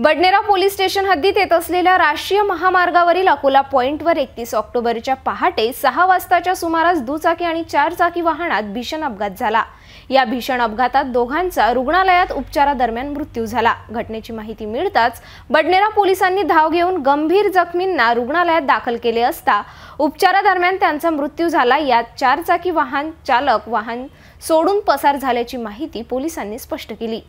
Badnera police station हद्दीत येत असलेल्या राष्ट्रीय महामार्गावरील अकोला पॉईंटवर एकतीस ऑक्टोबरच्या पहाटे सहा वाजताच्या सुमारास दुचाकी आणि चार चाकी वाहनात भीषण अपघात झाला या भीषण अपघातात दोघांचा रुग्णालयात उपचारादरम्यान मृत्यू झाला घटनेची माहिती मिळताच बडनेरा पोलिसांनी धाव घेऊन गंभीर जखमींना रुग्णालयात दाखल केले असता उपचारादरम्यान त्यांचा मृत्यू झाला यात चारचाकी वाहन चालक वाहन सोडून पसार झाल्याची माहिती पोलिसांनी स्पष्ट केली